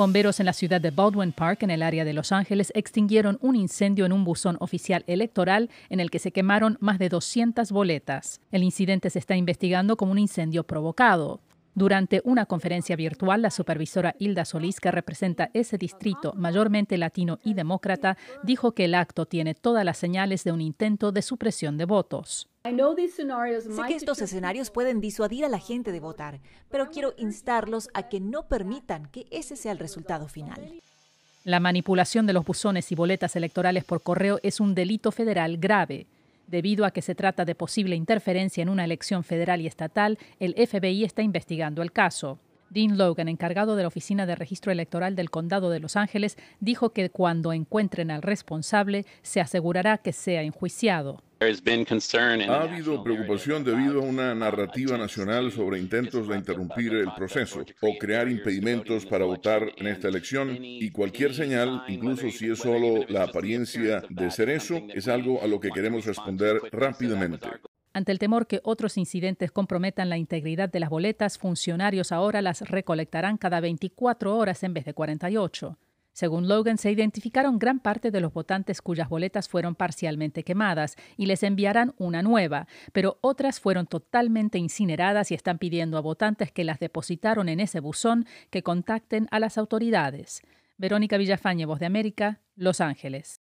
Bomberos en la ciudad de Baldwin Park, en el área de Los Ángeles, extinguieron un incendio en un buzón oficial electoral en el que se quemaron más de 200 boletas. El incidente se está investigando como un incendio provocado. Durante una conferencia virtual, la supervisora Hilda Solís, que representa ese distrito mayormente latino y demócrata, dijo que el acto tiene todas las señales de un intento de supresión de votos. Sé que estos escenarios pueden disuadir a la gente de votar, pero quiero instarlos a que no permitan que ese sea el resultado final. La manipulación de los buzones y boletas electorales por correo es un delito federal grave. Debido a que se trata de posible interferencia en una elección federal y estatal, el FBI está investigando el caso. Dean Logan, encargado de la Oficina de Registro Electoral del Condado de Los Ángeles, dijo que cuando encuentren al responsable se asegurará que sea enjuiciado. Ha habido preocupación debido a una narrativa nacional sobre intentos de interrumpir el proceso o crear impedimentos para votar en esta elección y cualquier señal, incluso si es solo la apariencia de ser eso, es algo a lo que queremos responder rápidamente. Ante el temor que otros incidentes comprometan la integridad de las boletas, funcionarios ahora las recolectarán cada 24 horas en vez de 48. Según Logan, se identificaron gran parte de los votantes cuyas boletas fueron parcialmente quemadas y les enviarán una nueva, pero otras fueron totalmente incineradas y están pidiendo a votantes que las depositaron en ese buzón que contacten a las autoridades. Verónica Villafañe, Voz de América, Los Ángeles.